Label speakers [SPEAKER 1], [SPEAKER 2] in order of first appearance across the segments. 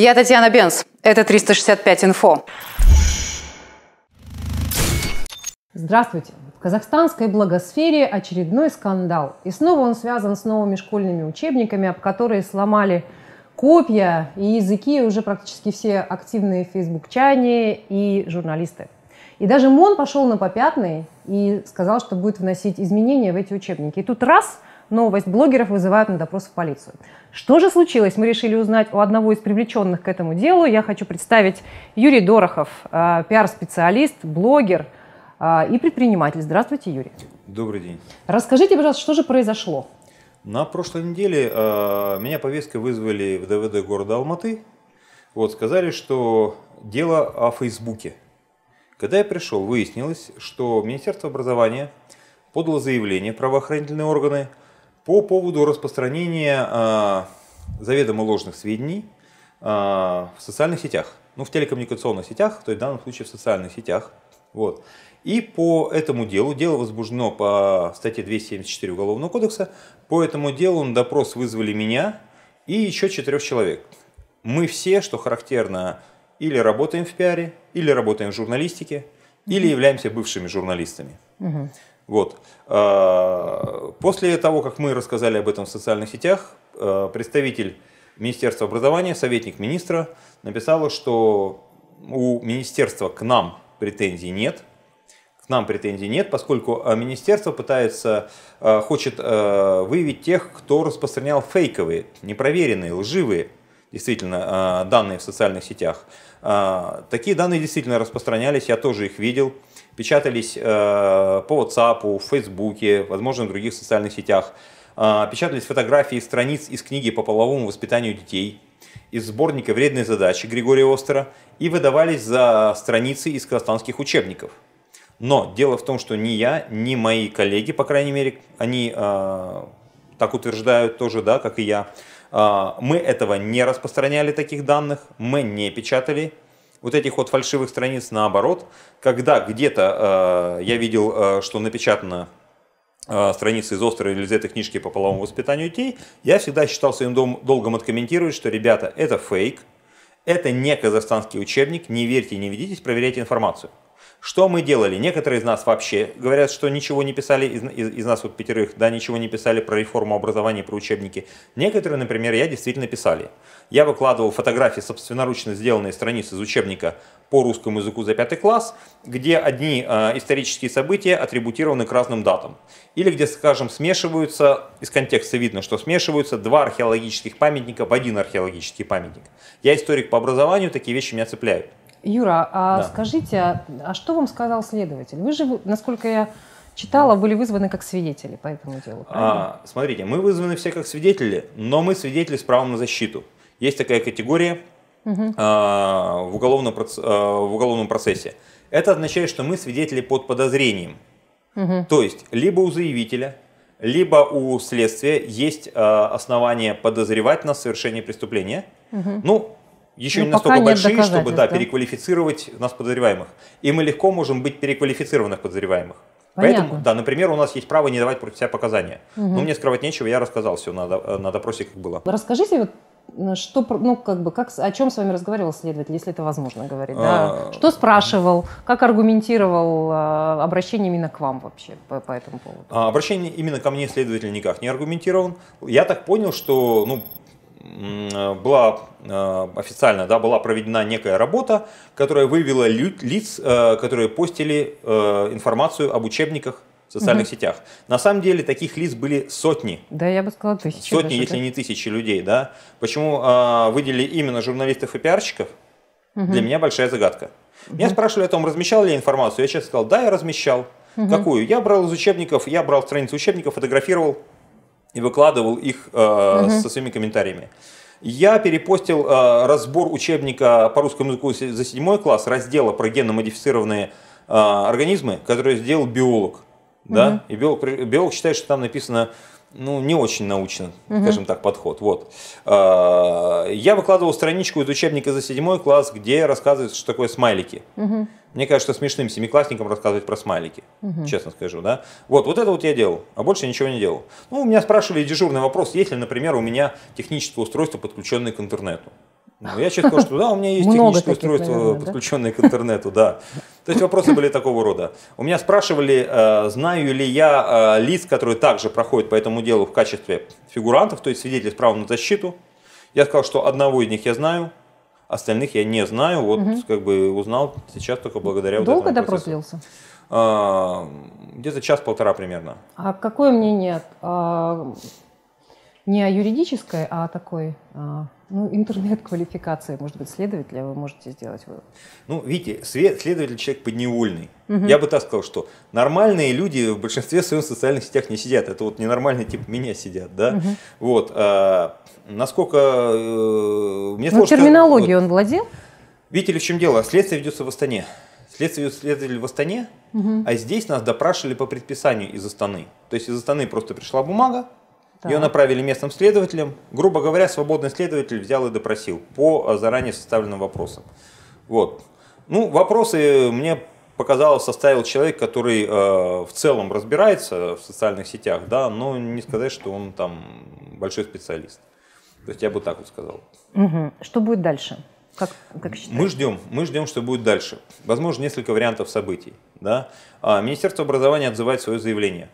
[SPEAKER 1] Я Татьяна Бенс. Это 365 инфо. Здравствуйте. В казахстанской благосфере очередной скандал. И снова он связан с новыми школьными учебниками, об которые сломали копья и языки уже практически все активные фейсбукчане и журналисты. И даже МОН пошел на попятный и сказал, что будет вносить изменения в эти учебники. И тут раз – новость блогеров вызывают на допрос в полицию. Что же случилось, мы решили узнать у одного из привлеченных к этому делу. Я хочу представить Юрий Дорохов, э, пиар-специалист, блогер э, и предприниматель. Здравствуйте, Юрий. Добрый день. Расскажите, пожалуйста, что же произошло?
[SPEAKER 2] На прошлой неделе э, меня повесткой вызвали в ДВД города Алматы. Вот, сказали, что дело о Фейсбуке. Когда я пришел, выяснилось, что Министерство образования подало заявление правоохранительные органы по поводу распространения а, заведомо ложных сведений а, в социальных сетях, ну в телекоммуникационных сетях, то есть в данном случае в социальных сетях. Вот. И по этому делу, дело возбуждено по статье 274 Уголовного кодекса, по этому делу на допрос вызвали меня и еще четырех человек. Мы все, что характерно, или работаем в пиаре, или работаем в журналистике, mm-hmm. или являемся бывшими журналистами. Mm-hmm. Вот. А, после того, как мы рассказали об этом в социальных сетях, а, представитель Министерства образования, советник министра, написала, что у министерства к нам претензий нет, к нам претензий нет, поскольку а, министерство пытается, хочет выявить тех, кто распространял фейковые, непроверенные, лживые действительно данные в социальных сетях. Такие данные действительно распространялись, я тоже их видел печатались э, по WhatsApp, в Facebook, возможно, в других социальных сетях. Э, печатались фотографии страниц из книги по половому воспитанию детей, из сборника «Вредные задачи» Григория Остера и выдавались за страницы из казахстанских учебников. Но дело в том, что ни я, ни мои коллеги, по крайней мере, они э, так утверждают тоже, да, как и я, э, мы этого не распространяли таких данных, мы не печатали вот этих вот фальшивых страниц наоборот, когда где-то э, я видел, э, что напечатано э, страницы из острой или из этой книжки по половому воспитанию детей, я всегда считал своим дом, долгом откомментировать, что, ребята, это фейк, это не казахстанский учебник, не верьте, не ведитесь, проверяйте информацию. Что мы делали? Некоторые из нас вообще говорят, что ничего не писали, из, из, из нас вот пятерых, да, ничего не писали про реформу образования, про учебники. Некоторые, например, я действительно писали. Я выкладывал фотографии, собственноручно сделанные страницы из учебника по русскому языку за пятый класс, где одни э, исторические события атрибутированы к разным датам. Или где, скажем, смешиваются, из контекста видно, что смешиваются два археологических памятника в один археологический памятник. Я историк по образованию, такие вещи меня цепляют.
[SPEAKER 1] Юра, а да. скажите, а, а что вам сказал следователь? Вы же, насколько я читала, были вызваны как свидетели по этому
[SPEAKER 2] делу. А, смотрите, мы вызваны все как свидетели, но мы свидетели с правом на защиту. Есть такая категория угу. а, в, уголовном, а, в уголовном процессе. Это означает, что мы свидетели под подозрением. Угу. То есть, либо у заявителя, либо у следствия есть э, основания подозревать нас в совершении преступления. Угу. Ну, еще ну, не настолько большие, чтобы да, переквалифицировать нас подозреваемых. И мы легко можем быть переквалифицированных подозреваемых. Понятно. Поэтому, да, например, у нас есть право не давать против себя показания. Угу. Но мне скрывать нечего, я рассказал все на, на допросе, как было.
[SPEAKER 1] Расскажите, вот э, что, ну, как бы, как, о чем с вами разговаривал следователь, если это возможно говорить, да? А, что спрашивал, как аргументировал а, обращение именно к вам вообще по, по этому поводу?
[SPEAKER 2] А, обращение именно ко мне следователь никак не аргументирован. Я так понял, что, ну, Э, была э, официально да, была проведена некая работа, которая вывела лиц, э, которые постили информацию об учебниках в социальных угу. сетях. На самом деле таких лиц были сотни. Да, я бы сказала тысячи. Сотни, даже, если да? не тысячи людей, да. Почему а, выделили именно журналистов и пиарщиков? Угу. Для меня большая загадка. Угу. спрашивали о том, размещал ли я информацию. Я честно сказал, да, я размещал. Угу. Какую? Я брал из учебников, я брал страницу учебников, фотографировал, и выкладывал их э, угу. со своими комментариями. Я перепостил э, разбор учебника по русскому языку за седьмой класс раздела про генно-модифицированные э, организмы, который сделал биолог. Угу. Да? И биолог, биолог считает, что там написано ну, не очень научно, угу. скажем так, подход. Вот. А, я выкладывал страничку из учебника за седьмой класс, где рассказывается, что такое смайлики. Угу. Мне кажется, смешным семиклассникам рассказывать про смайлики, угу. честно скажу, да. Вот, вот это вот я делал, а больше ничего не делал. Ну, у меня спрашивали дежурный вопрос, есть ли, например, у меня техническое устройство, подключенное к интернету. Ну, я честно скажу, что да, у меня есть техническое устройство, подключенное к интернету, да. То есть вопросы были такого рода. У меня спрашивали, э, знаю ли я э, лиц, которые также проходят по этому делу в качестве фигурантов, то есть свидетелей с правом на защиту. Я сказал, что одного из них я знаю, остальных я не знаю. Вот как бы узнал сейчас только благодаря Долго вот допрос длился? Э, где-то час-полтора примерно.
[SPEAKER 1] А какое мнение а, не о юридической, а о такой а, ну, интернет-квалификации, может быть, следователя вы можете
[SPEAKER 2] сделать вывод. Ну, видите, следователь человек подневольный. Угу. Я бы так сказал, что нормальные люди в большинстве своем в социальных сетях не сидят. Это вот ненормальный тип меня сидят, да? Угу. Вот. А, насколько... Э, мне ну, терминологию
[SPEAKER 1] сказать, он владел?
[SPEAKER 2] Видите ли, в чем дело? Следствие ведется в Астане. Следствие следователь в Астане, угу. а здесь нас допрашивали по предписанию из Астаны. То есть из Астаны просто пришла бумага, да. Ее направили местным следователям. Грубо говоря, свободный следователь взял и допросил по э, заранее составленным вопросам. Вот. Ну, вопросы мне показалось, составил человек, который э, в целом разбирается в социальных сетях, да, но не сказать, что он там большой специалист. То есть я бы так вот сказал.
[SPEAKER 1] Угу. Что будет дальше? Как, как считаете? Мы
[SPEAKER 2] ждем, мы ждем, что будет дальше. Возможно, несколько вариантов событий. Да? А, Министерство образования отзывает свое заявление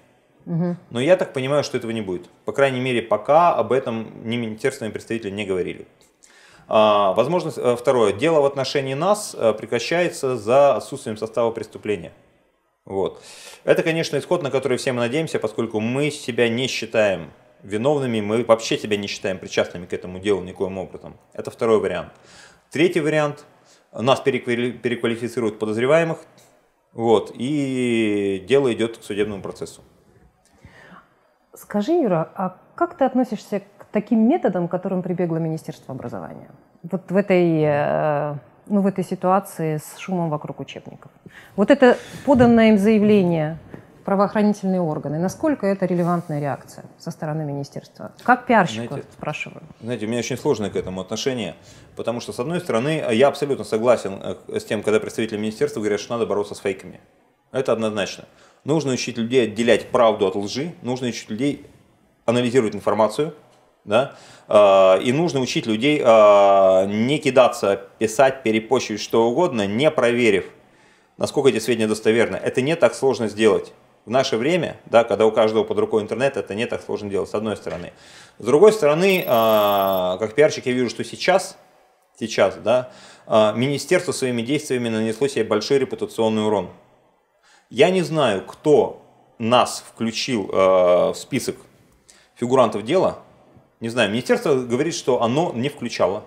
[SPEAKER 2] Угу. Но я так понимаю, что этого не будет. По крайней мере, пока об этом ни министерство, ни представители не говорили. А, возможно, э, второе. Дело в отношении нас э, прекращается за отсутствием состава преступления. Вот. Это, конечно, исход, на который все мы надеемся, поскольку мы себя не считаем виновными, мы вообще себя не считаем причастными к этому делу никоим образом. Это второй вариант. Третий вариант. Нас переквалифицируют подозреваемых, вот, и дело идет к судебному процессу.
[SPEAKER 1] Скажи, Юра, а как ты относишься к таким методам, к которым прибегло Министерство образования? Вот в этой, э, ну, в этой ситуации с шумом вокруг учебников. Вот это поданное им заявление правоохранительные органы. Насколько это релевантная реакция со стороны министерства? Как пиарщик, знаете,
[SPEAKER 2] спрашиваю. Знаете, у меня очень сложное к этому отношение, потому что, с одной стороны, я абсолютно согласен э, с тем, когда представители министерства говорят, что надо бороться с фейками. Это однозначно. Нужно учить людей отделять правду от лжи, нужно учить людей анализировать информацию, да, а, и нужно учить людей а, не кидаться, писать, перепощивать что угодно, не проверив, насколько эти сведения достоверны. Это не так сложно сделать. В наше время, да, когда у каждого под рукой интернет, это не так сложно делать, с одной стороны. С другой стороны, а, как пиарщик я вижу, что сейчас, сейчас, да, министерство своими действиями нанесло себе большой репутационный урон. Я не знаю, кто нас включил э, в список фигурантов дела. Не знаю, министерство говорит, что оно не включало.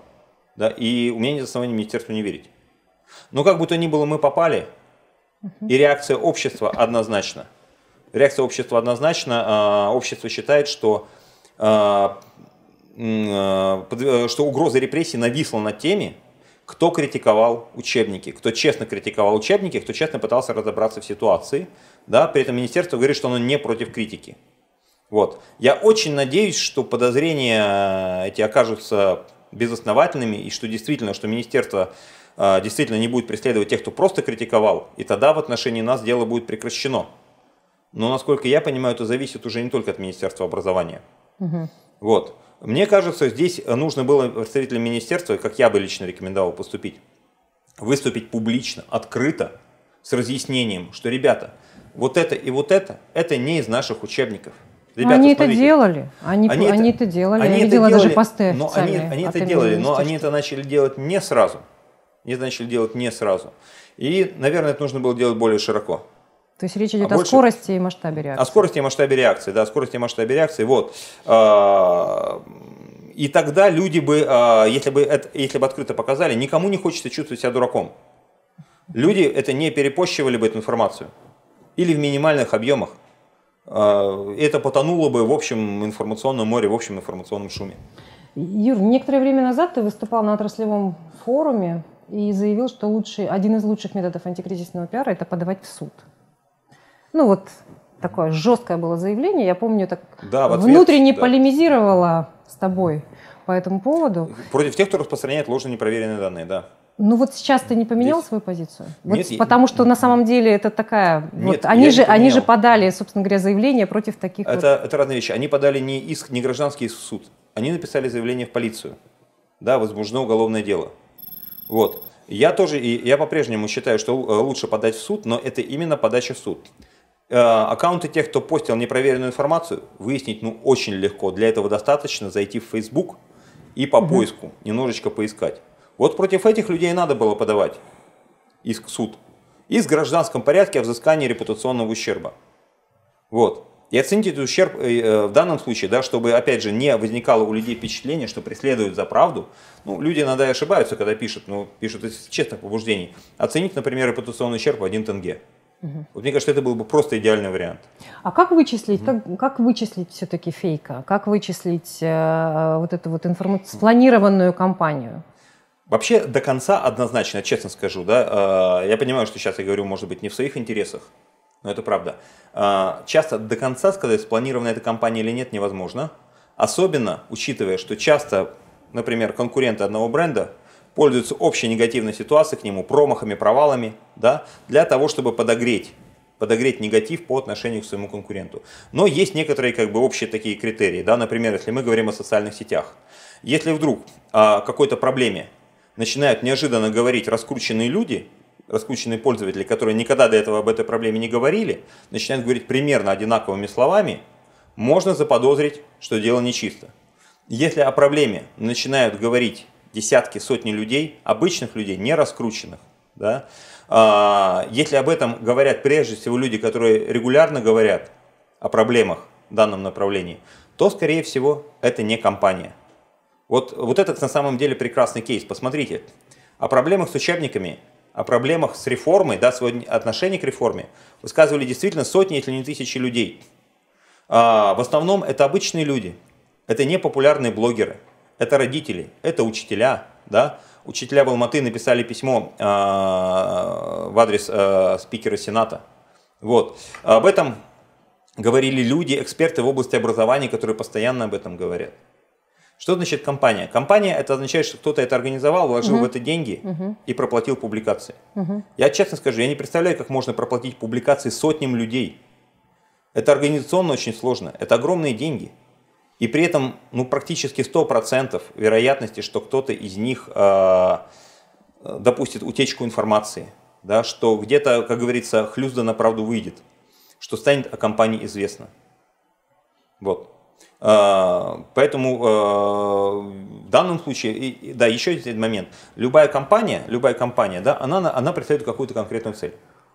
[SPEAKER 2] Да, и у меня нет оснований министерству не верить. Но как бы то ни было, мы попали, и реакция общества однозначна. Реакция общества однозначна. Э, общество считает, что, э, э, э, что угроза репрессий нависла над теми, кто критиковал учебники, кто честно критиковал учебники, кто честно пытался разобраться в ситуации. Да? При этом министерство говорит, что оно не против критики. Вот. Я очень надеюсь, что подозрения э, эти окажутся безосновательными, и что действительно, что министерство э, действительно не будет преследовать тех, кто просто критиковал, и тогда в отношении нас дело будет прекращено. Но, насколько я понимаю, это зависит уже не только от Министерства образования. Угу. Вот. Мне кажется, здесь нужно было представителям министерства, как я бы лично рекомендовал поступить, выступить публично, открыто, с разъяснением, что, ребята, вот это и вот это, это не из наших учебников. Ребята, они смотрите, это
[SPEAKER 1] делали, они, они, это, они это делали, они я это делали, даже посты но они, они это делали, но
[SPEAKER 2] они это начали делать не сразу. Они начали делать не сразу. И, наверное, это нужно было делать более широко.
[SPEAKER 1] То есть речь идет а о больше... скорости и масштабе реакции.
[SPEAKER 2] О скорости и масштабе реакции, да, о скорости и масштабе реакции. Вот. А, и тогда люди бы, а, если бы, это, если бы открыто показали, никому не хочется чувствовать себя дураком. Люди это не перепощивали бы эту информацию. Или в минимальных объемах. А, это потонуло бы в общем информационном море, в общем информационном шуме.
[SPEAKER 1] Юр, некоторое время назад ты выступал на отраслевом форуме и заявил, что лучший, один из лучших методов антикризисного пиара – это подавать в суд. Ну вот такое жесткое было заявление. Я помню, так да, ответ, внутренне да. полемизировала с тобой по этому поводу.
[SPEAKER 2] Против тех, кто распространяет ложные непроверенные данные, да.
[SPEAKER 1] Ну вот сейчас ты не поменял Здесь... свою позицию? Вот нет, потому что на самом деле это такая... Нет, вот, они, же, они же подали, собственно говоря, заявление против таких...
[SPEAKER 2] Это, вот... это разные вещи. Они подали не иск, не гражданский иск в суд. Они написали заявление в полицию. Да, возбуждено уголовное дело. Вот. Я тоже, и я по-прежнему считаю, что э, лучше подать в суд, но это именно подача в суд. Э, аккаунты тех, кто постил непроверенную информацию, выяснить ну очень легко. Для этого достаточно зайти в Facebook и по угу. поиску немножечко поискать. Вот против этих людей надо было подавать иск в суд. И в гражданском порядке о взыскании репутационного ущерба. Вот. И оценить этот ущерб э, э, в данном случае, да, чтобы, опять же, не возникало у людей впечатление, что преследуют за правду. Ну, люди иногда и ошибаются, когда пишут, ну, пишут из честных побуждений. Оценить, например, репутационный ущерб в один тенге. Угу. Вот мне кажется, это был бы просто идеальный вариант.
[SPEAKER 1] А как вычислить, угу. как, как вычислить все-таки фейка? Как вычислить э, вот эту вот информ... спланированную кампанию?
[SPEAKER 2] Вообще до конца однозначно, честно скажу, да, э, я понимаю, что сейчас я говорю, может быть, не в своих интересах, но это правда. Э, часто до конца сказать, спланирована эта компания или нет, невозможно. Особенно учитывая, что часто, например, конкуренты одного бренда – пользуются общей негативной ситуацией к нему, промахами, провалами, да, для того, чтобы подогреть подогреть негатив по отношению к своему конкуренту. Но есть некоторые как бы общие такие критерии. Да? Например, если мы говорим о социальных сетях. Если вдруг о а, какой-то проблеме начинают неожиданно говорить раскрученные люди, раскрученные пользователи, которые никогда до этого об этой проблеме не говорили, начинают говорить примерно одинаковыми словами, можно заподозрить, что дело нечисто. Если о проблеме начинают говорить десятки, сотни людей, обычных людей, не раскрученных. Да? А, если об этом говорят прежде всего люди, которые регулярно говорят о проблемах в данном направлении, то, скорее всего, это не компания. Вот, вот этот на самом деле прекрасный кейс. Посмотрите, о проблемах с учебниками, о проблемах с реформой, да, свое отношение к реформе высказывали действительно сотни, если не тысячи людей. А, в основном это обычные люди, это не популярные блогеры – это родители, это учителя, да, учителя в Алматы написали письмо э, в адрес э, спикера Сената. Вот. Об этом говорили люди, эксперты в области образования, которые постоянно об этом говорят. Что значит компания? Компания это означает, что кто-то это организовал, вложил угу. в это деньги угу. и проплатил публикации. Угу. Я честно скажу, я не представляю, как можно проплатить публикации сотням людей. Это организационно очень сложно, это огромные деньги. И при этом ну, практически 100% вероятности, что кто-то из них э, допустит утечку информации, да, что где-то, как говорится, хлюзда на правду выйдет, что станет о компании известно. Вот. Э, поэтому э, в данном случае, и, да, еще один момент. Любая компания, любая компания, да, она, она представляет какую-то конкретную цель.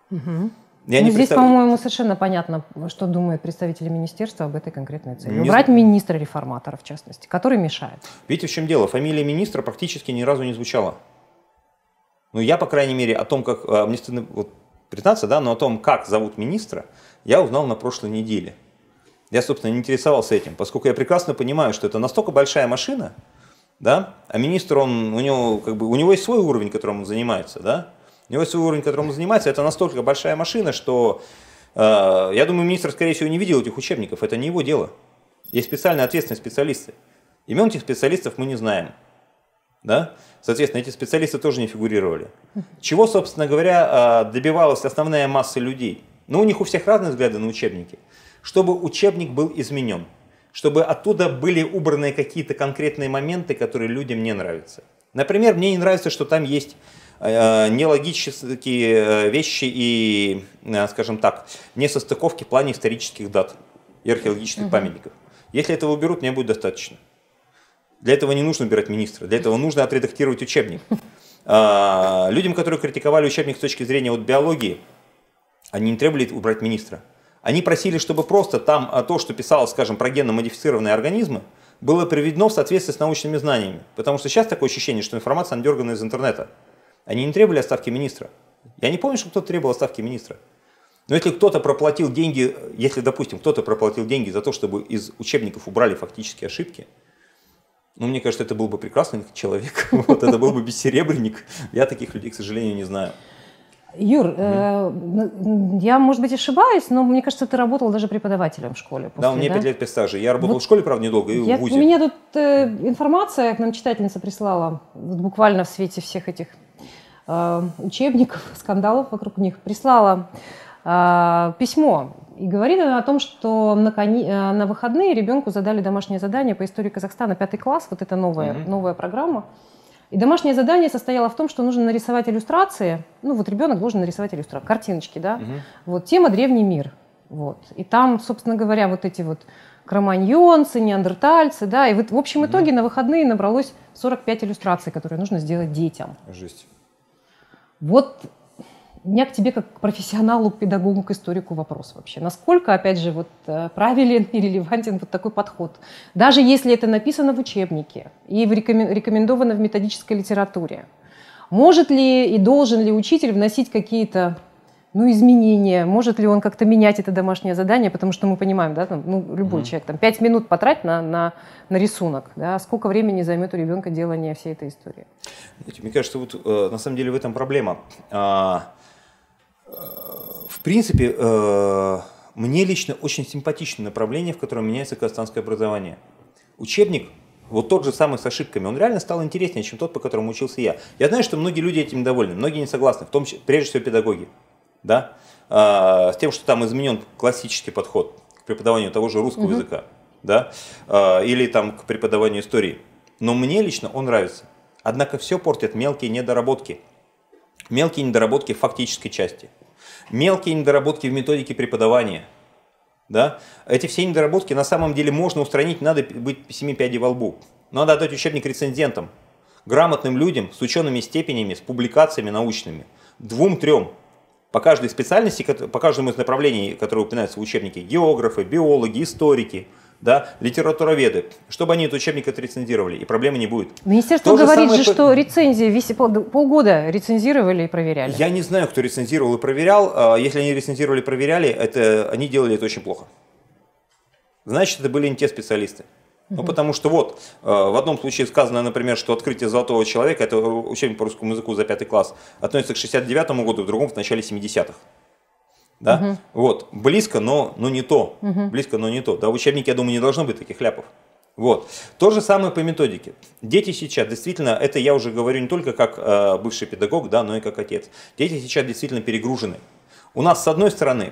[SPEAKER 2] Угу. Я не здесь, представ... по-моему,
[SPEAKER 1] совершенно понятно, что думают представители министерства об этой конкретной цели. Не... Убрать министра реформатора, в частности, который мешает.
[SPEAKER 2] Видите, в чем дело? Фамилия министра практически ни разу не звучала. Ну, я, по крайней мере, о том, как... Э, мне стыдно вот, признаться, да, но о том, как зовут министра, я узнал на прошлой неделе. Я, собственно, не интересовался этим, поскольку я прекрасно понимаю, что это настолько большая машина, да, а министр, он, у, него, как бы, у него есть свой уровень, которым он занимается, да, у него свой уровень, которым он занимается, это настолько большая машина, что э, я думаю, министр, скорее всего, не видел этих учебников. Это не его дело. Есть специальные ответственные специалисты. Имен этих специалистов мы не знаем. Да? Соответственно, эти специалисты тоже не фигурировали. Чего, собственно говоря, э, добивалась основная масса людей? Ну, у них у всех разные взгляды на учебники. Чтобы учебник был изменен, чтобы оттуда были убраны какие-то конкретные моменты, которые людям не нравятся. Например, мне не нравится, что там есть Э, э, нелогические э, вещи и, скажем так, несостыковки в плане исторических дат и археологических угу. памятников. Если этого уберут, мне будет достаточно. Для этого не нужно убирать министра, для этого нужно отредактировать учебник. Людям, которые критиковали учебник с точки зрения вот биологии, они не требовали убрать министра. Они просили, чтобы просто там то, что писалось, скажем, про генно-модифицированные организмы, было приведено в соответствии с научными знаниями. Потому что сейчас такое ощущение, что информация надергана из интернета. Они не требовали оставки министра. Я не помню, что кто-то требовал оставки министра. Но если кто-то проплатил деньги, если, допустим, кто-то проплатил деньги за то, чтобы из учебников убрали фактические ошибки, ну, мне кажется, это был бы прекрасный человек, вот это был бы бессеребренник. Я таких людей, к сожалению, не знаю.
[SPEAKER 1] Юр, угу. э, я, может быть, ошибаюсь, но мне кажется, ты работал даже преподавателем в школе. После, да, у меня да? 5
[SPEAKER 2] лет пестажа. Я работал вот в школе, правда, недолго, и я, в ВУЗе. У меня
[SPEAKER 1] тут э, информация, к нам читательница прислала, вот буквально в свете всех этих Эм, учебников, скандалов вокруг них, прислала э, письмо. И говорит она о том, что на, кони... Э, на выходные ребенку задали домашнее задание по истории Казахстана, пятый класс, вот это новая, mm-hmm. новая программа. И домашнее задание состояло в том, что нужно нарисовать иллюстрации. Ну, вот ребенок должен нарисовать иллюстрации, картиночки, да. Угу. Вот тема древний мир. Вот. И там, собственно говоря, вот эти вот кроманьонцы, неандертальцы, да. И вот в общем угу. итоге на выходные набралось 45 иллюстраций, которые нужно сделать детям. Жесть. Вот у меня к тебе как к профессионалу, к педагогу, к историку вопрос вообще. Насколько, опять же, вот э, правилен и релевантен вот такой подход? Даже если это написано в учебнике и рекомендовано в методической литературе, может ли и должен ли учитель вносить какие-то ну, изменения, может ли он как-то менять это домашнее задание, потому что мы понимаем, да, там, ну, любой mm-hmm. человек, там, пять минут потратить на, на, на рисунок, да, сколько времени займет у ребенка делание всей этой истории?
[SPEAKER 2] мне кажется, вот э, на самом деле в этом проблема. А, э, в принципе, э, мне лично очень симпатично направление, в котором меняется казахстанское образование. Учебник вот тот же самый с ошибками, он реально стал интереснее, чем тот, по которому учился я. Я знаю, что многие люди этим довольны, многие не согласны, в том числе, прежде всего, педагоги да, а, с тем, что там изменен классический подход к преподаванию того же русского угу. языка, да, а, или там к преподаванию истории. Но мне лично он нравится. Однако все портят мелкие недоработки. Мелкие недоработки в фактической части. Мелкие недоработки в методике преподавания. Да? Эти все недоработки на самом деле можно устранить, надо быть семи пядей во лбу. Надо отдать учебник рецензентам, грамотным людям с учеными степенями, с публикациями научными. Двум-трем по каждой специальности, по каждому из направлений, которые упоминаются в учебнике, географы, биологи, историки, да, литературоведы, чтобы они этот учебник отрецензировали, и проблемы не будет.
[SPEAKER 1] Министерство То говорит же, самое... что рецензии весь пол, полгода рецензировали и проверяли.
[SPEAKER 2] Я не знаю, кто рецензировал и проверял. А, если они рецензировали и проверяли, это, они делали это очень плохо. Значит, это были не те специалисты. Ну, потому что вот, э, в одном случае сказано, например, что открытие «Золотого человека» — это учебник по русскому языку за пятый класс, относится к 69 году, в другом — в начале 70-х. Да? Угу. Вот, близко, но, но не то. Угу. Близко, но не то. Да, в учебнике, я думаю, не должно быть таких ляпов. Вот. То же самое по методике. Дети сейчас, действительно, это я уже говорю не только как э, бывший педагог, да, но и как отец. Дети сейчас действительно перегружены. У нас, с одной стороны, э,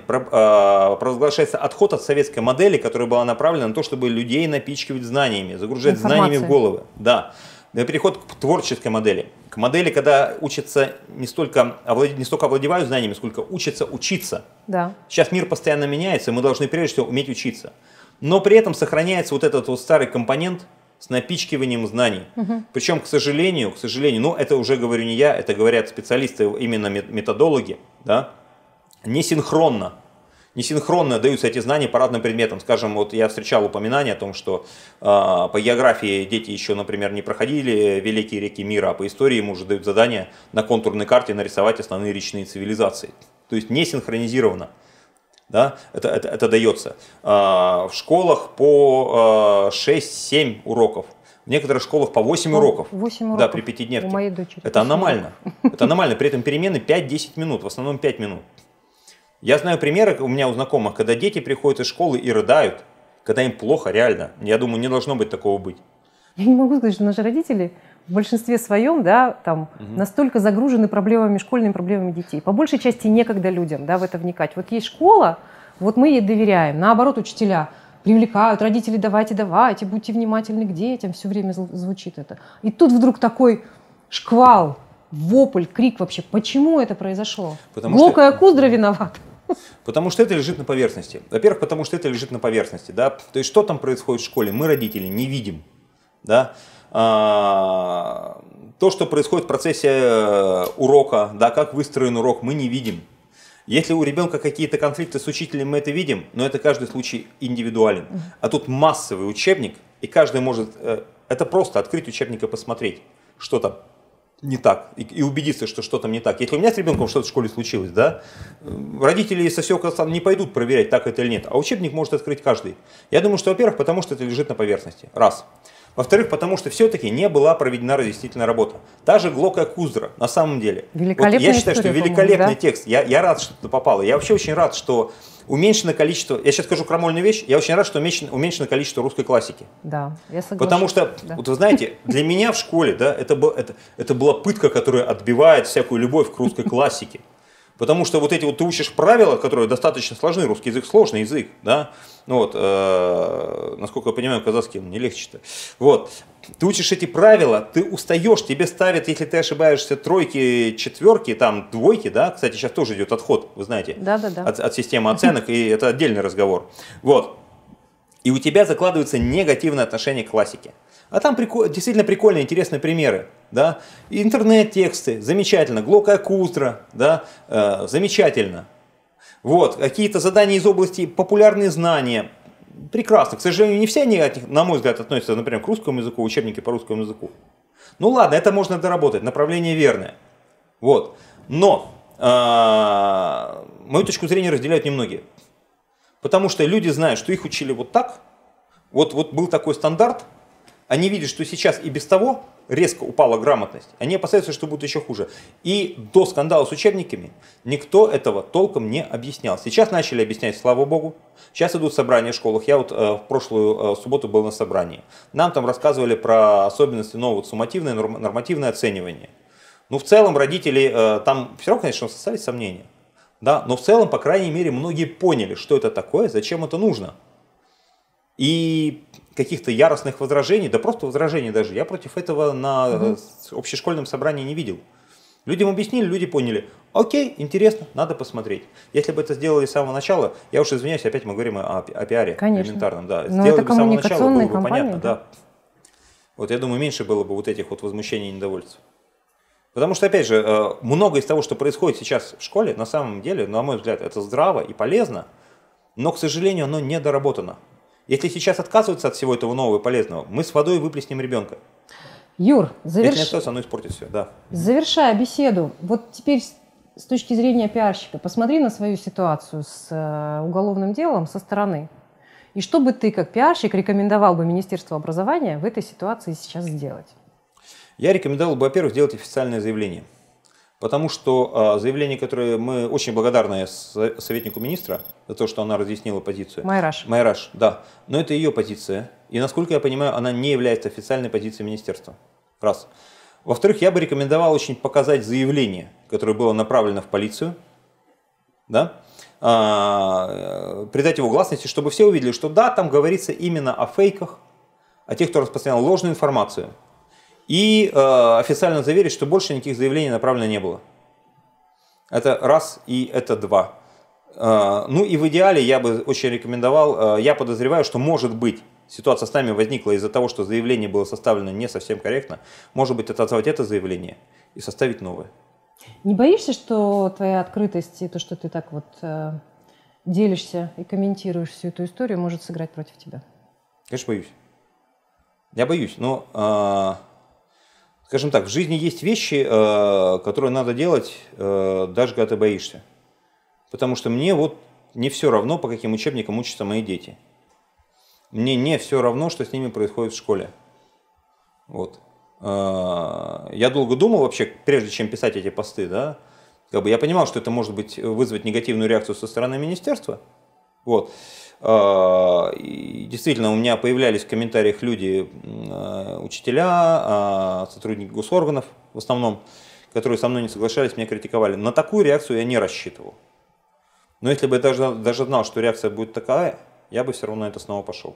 [SPEAKER 2] провозглашается отход от советской модели, которая была направлена на то, чтобы людей напичкивать знаниями, загружать знаниями в головы. Да. Переход к творческой модели. К модели, когда учатся не столько, овладе, не столько овладевают знаниями, сколько учатся учиться. Да. Сейчас мир постоянно меняется, и мы должны прежде всего уметь учиться. Но при этом сохраняется вот этот вот старый компонент, с напичкиванием знаний. Угу. Причем, к сожалению, к сожалению, ну это уже говорю не я, это говорят специалисты, именно методологи, да, несинхронно несинхронно даются эти знания по разным предметам. Скажем, вот я встречал упоминание о том, что э, по географии дети еще, например, не проходили великие реки мира, а по истории им уже дают задание на контурной карте нарисовать основные речные цивилизации. То есть не синхронизировано. Да, это, это, это дается. Э, а, в школах по э, а, 6-7 уроков. В некоторых школах по 8 уроков. 8 уроков. Да, при пятидневке. У Это аномально. Это аномально. При этом перемены 5-10 минут, в основном 5 минут. Я знаю примеры у меня у знакомых, когда дети приходят из школы и рыдают, когда им плохо, реально. Я думаю, не должно быть такого быть.
[SPEAKER 1] Я не могу сказать, что наши родители в большинстве своем, да, там угу. настолько загружены проблемами, школьными проблемами детей. По большей части некогда людям, да, в это вникать. Вот есть школа, вот мы ей доверяем. Наоборот, учителя привлекают, родители давайте, давайте, будьте внимательны к детям, все время звучит это. И тут вдруг такой шквал, вопль, крик вообще, почему это произошло? Потому Глокая что... куздра виновата.
[SPEAKER 2] Потому что это лежит на поверхности. Во-первых, потому что это лежит на поверхности. Да? То есть, что там происходит в школе, мы, родители, не видим. Да? А, то, что происходит в процессе э, урока, да, как выстроен урок, мы не видим. Если у ребенка какие-то конфликты с учителем, мы это видим, но это каждый случай индивидуален. А тут массовый учебник, и каждый может... Э, это просто открыть учебник и посмотреть, что там не так и, и убедиться, что что-то не так. Если у меня с ребенком что-то в школе случилось, да, э, родители со всего Казахстана не пойдут проверять, так это или нет, а учебник может открыть каждый. Я думаю, что, во-первых, потому что это лежит на поверхности, раз. Во-вторых, потому что все-таки не была проведена разъяснительная работа. Та же Глока Куздра, на самом деле. Вот я считаю, что великолепный да? текст. Я, я рад, что туда попало. Я вообще очень рад, что уменьшено количество, я сейчас скажу крамольную вещь, я очень рад, что уменьшено, уменьшено количество русской классики.
[SPEAKER 1] Да, я согласен. Потому что,
[SPEAKER 2] да. вот вы знаете, для меня в школе, да, это, был, это, это была пытка, которая отбивает всякую любовь к русской классике. Потому что вот эти вот ты учишь правила, которые достаточно сложны, русский язык сложный язык, да, ну вот, э, насколько я понимаю, казахский не легче-то. Вот, ты учишь эти правила, ты устаешь, тебе ставят, если ты ошибаешься, тройки, четверки, там, двойки, да, кстати, сейчас тоже идет отход, вы знаете, да, да, да. От, от системы оценок, и это отдельный разговор. Вот, и у тебя закладывается негативное отношение к классике. А там прикол, действительно прикольные, интересные примеры да, интернет-тексты, замечательно, глококутра, да, э, замечательно. Вот, какие-то задания из области популярные знания, прекрасно. К сожалению, не все они, на мой взгляд, относятся, например, к русскому языку, учебники по русскому языку. Ну ладно, это можно доработать, направление верное. Вот, но э, мою точку зрения разделяют немногие. Потому что люди знают, что их учили вот так, вот, вот был такой стандарт, они видят, что сейчас и без того резко упала грамотность, они опасаются, что будет еще хуже. И до скандала с учебниками никто этого толком не объяснял. Сейчас начали объяснять, слава богу. Сейчас идут собрания в школах. Я вот э, в прошлую э, субботу был на собрании. Нам там рассказывали про особенности нового вот, суммативное нормативное оценивание. Ну, в целом родители, э, там все равно, конечно, остались сомнения. Да, но в целом, по крайней мере, многие поняли, что это такое, зачем это нужно. И каких-то яростных возражений, да просто возражений даже, я против этого на угу. общешкольном собрании не видел. Людям объяснили, люди поняли. Окей, интересно, надо посмотреть. Если бы это сделали с самого начала, я уж извиняюсь, опять мы говорим о, о пиаре Конечно. элементарном. Да. Но сделали бы с самого начала, было бы компания, понятно, да. да. Вот я думаю, меньше было бы вот этих вот возмущений и недовольств. Потому что, опять же, э, многое из того, что происходит сейчас в школе, на самом деле, на мой взгляд, это здраво и полезно, но, к сожалению, оно не доработано. Если сейчас отказываться от всего этого нового и полезного, мы с водой выплеснем ребенка.
[SPEAKER 1] Юр, заверш... Если не остается,
[SPEAKER 2] оно испортит все, да.
[SPEAKER 1] Завершая беседу, вот теперь с точки зрения пиарщика, посмотри на свою ситуацию с э, уголовным делом со стороны. И что бы ты, как пиарщик, рекомендовал бы Министерству образования в этой ситуации сейчас сделать?
[SPEAKER 2] Я рекомендовал бы, во-первых, сделать официальное заявление – Потому что а, заявление, которое мы очень благодарны советнику министра за то, что она разъяснила позицию. Майраш. Майраш, да. Но это ее позиция. И, насколько я понимаю, она не является официальной позицией министерства. Раз. Во-вторых, я бы рекомендовал очень показать заявление, которое было направлено в полицию, да, а, придать его гласности, чтобы все увидели, что да, там говорится именно о фейках, о тех, кто распространял ложную информацию и э, официально заверить, что больше никаких заявлений направлено не было. Это раз и это два. Э, ну и в идеале я бы очень рекомендовал, э, я подозреваю, что может быть ситуация с нами возникла из-за того, что заявление было составлено не совсем корректно, может быть, отозвать это заявление и составить новое.
[SPEAKER 1] Не боишься, что твоя открытость и то, что ты так вот э, делишься и комментируешь всю эту историю, может сыграть против тебя?
[SPEAKER 2] Конечно, боюсь. Я боюсь, но э, Скажем так, в жизни есть вещи, э, которые надо делать, э, даже когда ты боишься. Потому что мне вот не все равно, по каким учебникам учатся мои дети. Мне не все равно, что с ними происходит в школе. Вот. Э, я долго думал вообще, прежде чем писать эти посты, да, как бы я понимал, что это может быть вызвать негативную реакцию со стороны министерства. Вот. И действительно, у меня появлялись в комментариях люди, учителя, а, сотрудники госорганов в основном, которые со мной не соглашались, меня критиковали. На такую реакцию я не рассчитывал. Но если бы я даже, даже знал, что реакция будет такая, я бы все равно на это снова пошел.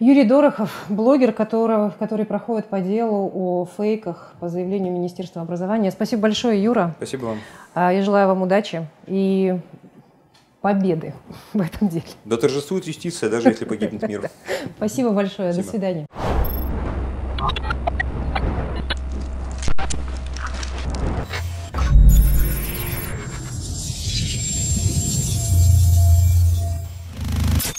[SPEAKER 1] Юрий Дорохов, блогер, которого, который проходит по делу о фейках по заявлению Министерства образования. Спасибо большое, Юра. Спасибо вам. А, я желаю вам удачи и победы в этом деле.
[SPEAKER 2] Да торжествует юстиция, даже если погибнет мир.
[SPEAKER 1] Спасибо большое. До свидания.